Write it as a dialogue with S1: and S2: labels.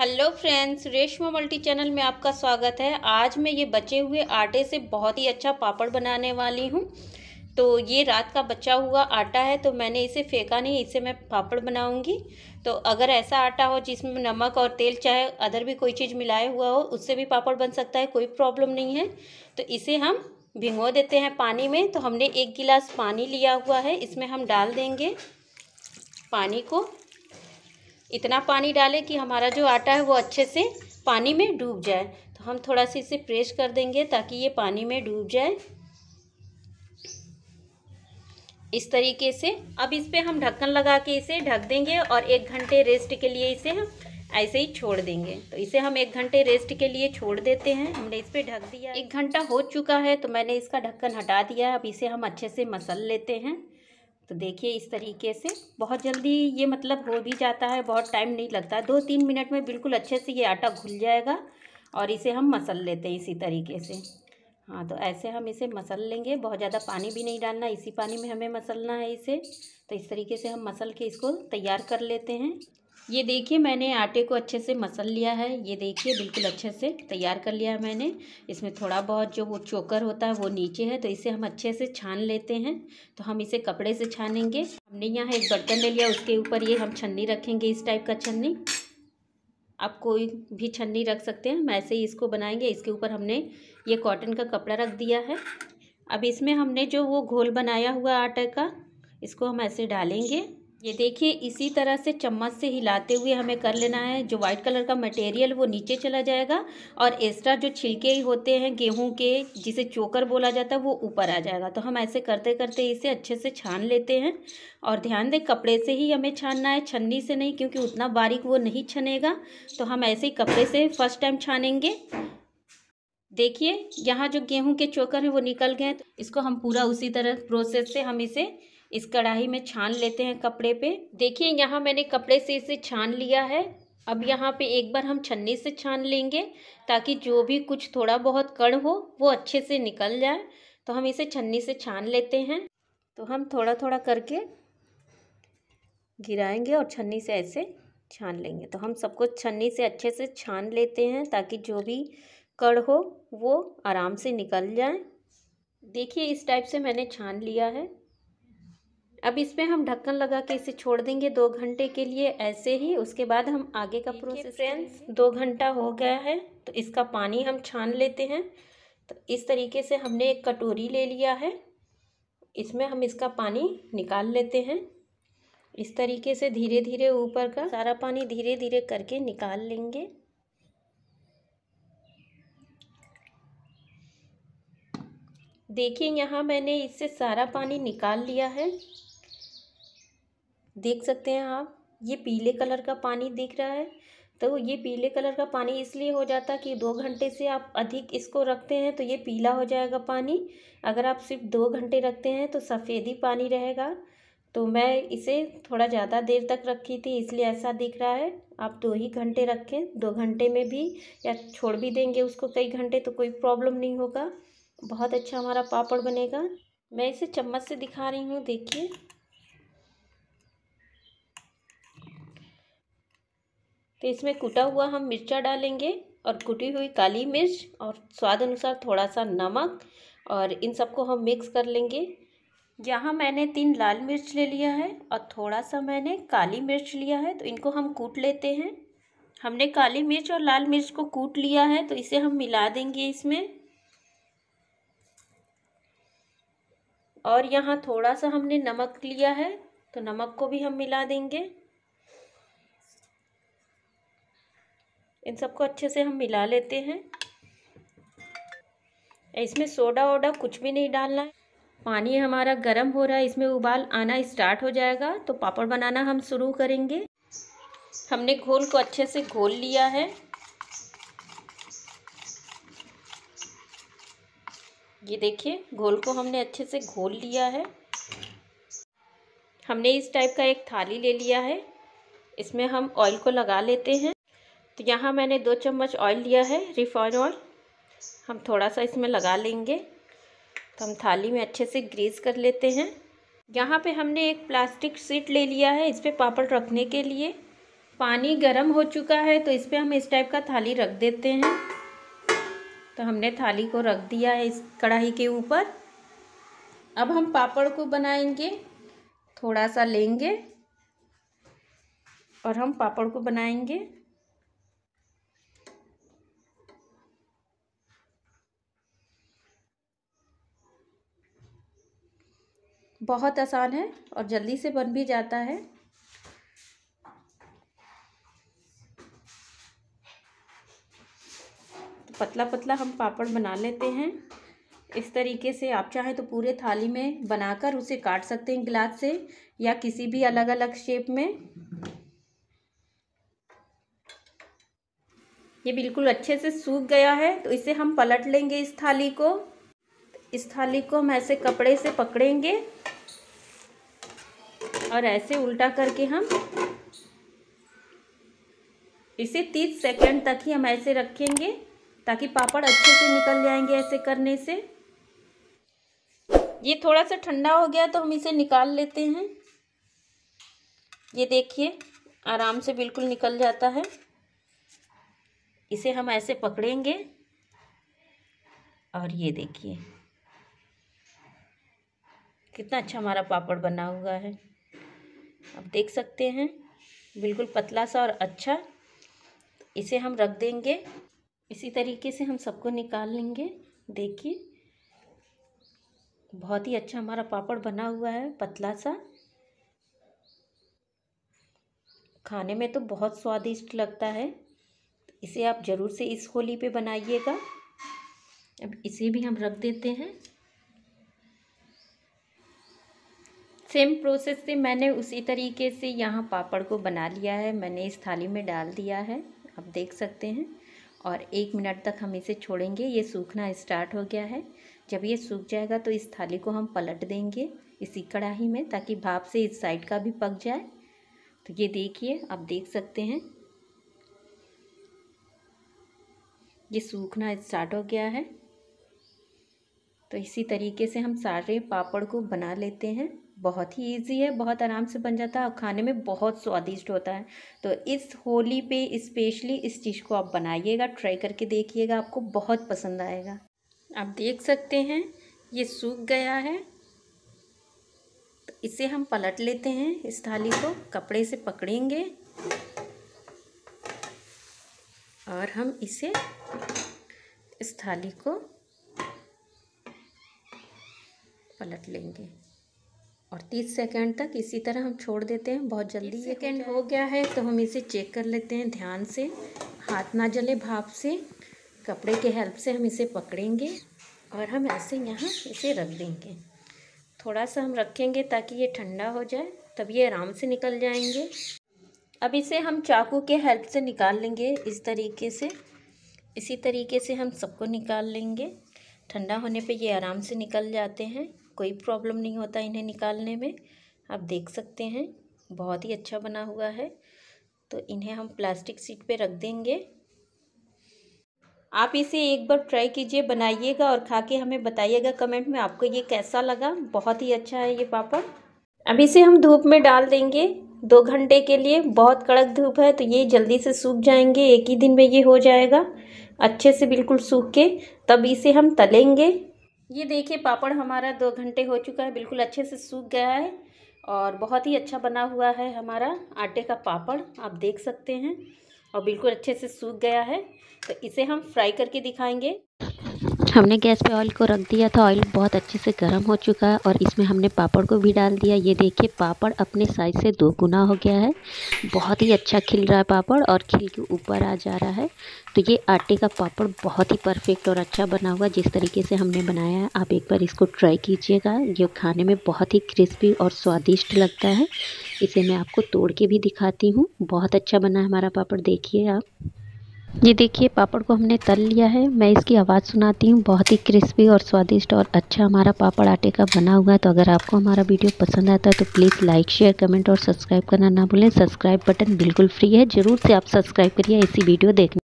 S1: hello friends Reshma multi channel में आपका स्वागत है आज मैं ये बचे हुए आटे से बहुत ही अच्छा पापड़ बनाने वाली हूँ तो ये रात का बचा हुआ आटा है तो मैंने इसे फेंका नहीं इसे मैं पापड़ बनाऊँगी तो अगर ऐसा आटा हो जिसमें नमक और तेल चाहे अदर भी कोई चीज़ मिलाया हुआ हो उससे भी पापड़ बन सकता है कोई प्रॉब्लम नहीं है तो इसे हम भिंगो देते हैं पानी में तो हमने एक गिलास पानी लिया हुआ है इसमें हम डाल देंगे पानी को इतना पानी डालें कि हमारा जो आटा है वो अच्छे से पानी में डूब जाए तो हम थोड़ा सा इसे प्रेस कर देंगे ताकि ये पानी में डूब जाए इस तरीके से अब इस पर हम ढक्कन लगा के इसे ढक देंगे और एक घंटे रेस्ट के लिए इसे हम ऐसे ही छोड़ देंगे तो इसे हम एक घंटे रेस्ट के लिए छोड़ देते हैं हमने इस पर ढक दिया एक घंटा हो चुका है तो मैंने इसका ढक्कन हटा दिया अब इसे हम अच्छे से मसल लेते हैं तो देखिए इस तरीके से बहुत जल्दी ये मतलब हो भी जाता है बहुत टाइम नहीं लगता दो तीन मिनट में बिल्कुल अच्छे से ये आटा घुल जाएगा और इसे हम मसल लेते हैं इसी तरीके से हाँ तो ऐसे हम इसे मसल लेंगे बहुत ज़्यादा पानी भी नहीं डालना इसी पानी में हमें मसलना है इसे तो इस तरीके से हम मसल के इसको तैयार कर लेते हैं ये देखिए मैंने आटे को अच्छे से मसल लिया है ये देखिए बिल्कुल अच्छे से तैयार कर लिया है मैंने इसमें थोड़ा बहुत जो वो चोकर होता है वो नीचे है तो इसे हम अच्छे से छान लेते हैं तो हम इसे कपड़े से छानेंगे हमने यहाँ एक बर्तन ले लिया उसके ऊपर ये हम छन्नी रखेंगे इस टाइप का छन्नी आप कोई भी छन्नी रख सकते हैं हम ऐसे ही इसको बनाएंगे इसके ऊपर हमने ये कॉटन का कपड़ा रख दिया है अब इसमें हमने जो वो घोल बनाया हुआ आटे का इसको हम ऐसे डालेंगे ये देखिए इसी तरह से चम्मच से हिलाते हुए हमें कर लेना है जो वाइट कलर का मटेरियल वो नीचे चला जाएगा और एक्स्ट्रा जो छिलके होते हैं गेहूं के जिसे चोकर बोला जाता है वो ऊपर आ जाएगा तो हम ऐसे करते करते इसे अच्छे से छान लेते हैं और ध्यान दें कपड़े से ही हमें छानना है छन्नी से नहीं क्योंकि उतना बारीक वो नहीं छनेगा तो हम ऐसे ही कपड़े से फर्स्ट टाइम छानेंगे देखिए यहाँ जो गेहूँ के चोकर हैं वो निकल गए तो इसको हम पूरा उसी तरह प्रोसेस से हम इसे इस कढ़ाई में छान लेते हैं कपड़े पे देखिए यहाँ मैंने कपड़े से इसे छान लिया है अब यहाँ पे एक बार हम छन्नी से छान लेंगे ताकि जो भी कुछ थोड़ा बहुत कण हो वो अच्छे से निकल जाए तो हम इसे छन्नी से छान लेते हैं तो हम थोड़ा थोड़ा करके गिराएंगे और छन्नी से ऐसे छान लेंगे तो हम सबको छन्नी से अच्छे से छान लेते हैं ताकि जो भी कड़ हो वो आराम से निकल जाए देखिए इस टाइप से मैंने छान लिया है अब इसमें हम ढक्कन लगा के इसे छोड़ देंगे दो घंटे के लिए ऐसे ही उसके बाद हम आगे का प्रोसेस फ्रेंड्स दो घंटा हो गया है तो इसका पानी हम छान लेते हैं तो इस तरीके से हमने एक कटोरी ले लिया है इसमें हम इसका पानी निकाल लेते हैं इस तरीके से धीरे धीरे ऊपर का सारा पानी धीरे धीरे करके निकाल लेंगे देखिए यहाँ मैंने इससे सारा पानी निकाल लिया है देख सकते हैं आप ये पीले कलर का पानी दिख रहा है तो ये पीले कलर का पानी इसलिए हो जाता कि दो घंटे से आप अधिक इसको रखते हैं तो ये पीला हो जाएगा पानी अगर आप सिर्फ दो घंटे रखते हैं तो सफ़ेदी पानी रहेगा तो मैं इसे थोड़ा ज़्यादा देर तक रखी थी इसलिए ऐसा दिख रहा है आप दो ही घंटे रखें दो घंटे में भी या छोड़ भी देंगे उसको कई घंटे तो कोई प्रॉब्लम नहीं होगा बहुत अच्छा हमारा पापड़ बनेगा मैं इसे चम्मच से दिखा रही हूँ देखिए तो इसमें कुटा हुआ हम मिर्चा डालेंगे और कुटी हुई काली मिर्च और स्वाद अनुसार थोड़ा सा नमक और इन सबको हम मिक्स कर लेंगे यहाँ मैंने तीन लाल मिर्च ले लिया है और थोड़ा सा मैंने काली मिर्च लिया है तो इनको हम कूट लेते हैं हमने काली मिर्च और लाल मिर्च को कूट लिया है तो इसे हम मिला देंगे इसमें और यहाँ थोड़ा सा हमने नमक लिया है तो नमक को भी हम मिला देंगे इन सबको अच्छे से हम मिला लेते हैं इसमें सोडा वोडा कुछ भी नहीं डालना है पानी हमारा गर्म हो रहा है इसमें उबाल आना स्टार्ट हो जाएगा तो पापड़ बनाना हम शुरू करेंगे हमने घोल को अच्छे से घोल लिया है ये देखिए घोल को हमने अच्छे से घोल लिया है हमने इस टाइप का एक थाली ले लिया है इसमें हम ऑयल को लगा लेते हैं तो यहाँ मैंने दो चम्मच ऑयल लिया है रिफाइन ऑयल हम थोड़ा सा इसमें लगा लेंगे तो हम थाली में अच्छे से ग्रीस कर लेते हैं यहाँ पे हमने एक प्लास्टिक सीट ले लिया है इस पर पापड़ रखने के लिए पानी गर्म हो चुका है तो इस पर हम इस टाइप का थाली रख देते हैं तो हमने थाली को रख दिया है इस कढ़ाई के ऊपर अब हम पापड़ को बनाएंगे थोड़ा सा लेंगे और हम पापड़ को बनाएंगे बहुत आसान है और जल्दी से बन भी जाता है तो पतला पतला हम पापड़ बना लेते हैं इस तरीके से आप चाहें तो पूरे थाली में बनाकर उसे काट सकते हैं गिलास से या किसी भी अलग अलग शेप में ये बिल्कुल अच्छे से सूख गया है तो इसे हम पलट लेंगे इस थाली को इस थाली को हम ऐसे कपड़े से पकड़ेंगे और ऐसे उल्टा करके हम इसे तीस सेकंड तक ही हम ऐसे रखेंगे ताकि पापड़ अच्छे से निकल जाएंगे ऐसे करने से ये थोड़ा सा ठंडा हो गया तो हम इसे निकाल लेते हैं ये देखिए आराम से बिल्कुल निकल जाता है इसे हम ऐसे पकड़ेंगे और ये देखिए कितना अच्छा हमारा पापड़ बना हुआ है आप देख सकते हैं बिल्कुल पतला सा और अच्छा इसे हम रख देंगे इसी तरीके से हम सबको निकाल लेंगे देखिए बहुत ही अच्छा हमारा पापड़ बना हुआ है पतला सा खाने में तो बहुत स्वादिष्ट लगता है इसे आप ज़रूर से इस होली पे बनाइएगा अब इसे भी हम रख देते हैं सेम प्रोसेस से मैंने उसी तरीके से यहाँ पापड़ को बना लिया है मैंने इस थाली में डाल दिया है आप देख सकते हैं और एक मिनट तक हम इसे छोड़ेंगे ये सूखना स्टार्ट हो गया है जब ये सूख जाएगा तो इस थाली को हम पलट देंगे इसी कढ़ाई में ताकि भाप से इस साइड का भी पक जाए तो ये देखिए आप देख सकते हैं ये सूखना स्टार्ट हो गया है तो इसी तरीके से हम सारे पापड़ को बना लेते हैं बहुत ही इजी है बहुत आराम से बन जाता है और खाने में बहुत स्वादिष्ट होता है तो इस होली पे स्पेशली इस डिश को आप बनाइएगा ट्राई करके देखिएगा आपको बहुत पसंद आएगा आप देख सकते हैं ये सूख गया है तो इसे हम पलट लेते हैं इस थाली को कपड़े से पकड़ेंगे और हम इसे इस थाली को पलट लेंगे और 30 सेकेंड तक इसी तरह हम छोड़ देते हैं बहुत जल्दी सेकेंड हो गया है तो हम इसे चेक कर लेते हैं ध्यान से हाथ ना जले भाप से कपड़े के हेल्प से हम इसे पकड़ेंगे और हम ऐसे यहाँ इसे रख देंगे थोड़ा सा हम रखेंगे ताकि ये ठंडा हो जाए तब ये आराम से निकल जाएंगे अब इसे हम चाकू के हेल्प से निकाल लेंगे इस तरीके से इसी तरीके से हम सबको निकाल लेंगे ठंडा होने पे ये आराम से निकल जाते हैं कोई प्रॉब्लम नहीं होता इन्हें निकालने में आप देख सकते हैं बहुत ही अच्छा बना हुआ है तो इन्हें हम प्लास्टिक सीट पे रख देंगे आप इसे एक बार ट्राई कीजिए बनाइएगा और खा के हमें बताइएगा कमेंट में आपको ये कैसा लगा बहुत ही अच्छा है ये पापड़ अब इसे हम धूप में डाल देंगे दो घंटे के लिए बहुत कड़क धूप है तो ये जल्दी से सूख जाएंगे एक ही दिन में ये हो जाएगा अच्छे से बिल्कुल सूख के तब इसे हम तलेंगे ये देखिए पापड़ हमारा दो घंटे हो चुका है बिल्कुल अच्छे से सूख गया है और बहुत ही अच्छा बना हुआ है हमारा आटे का पापड़ आप देख सकते हैं और बिल्कुल अच्छे से सूख गया है तो इसे हम फ्राई करके दिखाएंगे हमने गैस पे ऑयल को रख दिया था ऑयल बहुत अच्छे से गर्म हो चुका है और इसमें हमने पापड़ को भी डाल दिया ये देखिए पापड़ अपने साइज़ से दो गुना हो गया है बहुत ही अच्छा खिल रहा है पापड़ और खिल के ऊपर आ जा रहा है तो ये आटे का पापड़ बहुत ही परफेक्ट और अच्छा बना हुआ जिस तरीके से हमने बनाया है आप एक बार इसको ट्राई कीजिएगा ये खाने में बहुत ही क्रिस्पी और स्वादिष्ट लगता है इसे मैं आपको तोड़ के भी दिखाती हूँ बहुत अच्छा बना है हमारा पापड़ देखिए आप ये देखिए पापड़ को हमने तल लिया है मैं इसकी आवाज़ सुनाती हूँ बहुत ही क्रिस्पी और स्वादिष्ट और अच्छा हमारा पापड़ आटे का बना हुआ है तो अगर आपको हमारा वीडियो पसंद आता है तो प्लीज़ लाइक शेयर कमेंट और सब्सक्राइब करना ना भूलें सब्सक्राइब बटन बिल्कुल फ्री है ज़रूर से आप सब्सक्राइब करिए ऐसी वीडियो देखने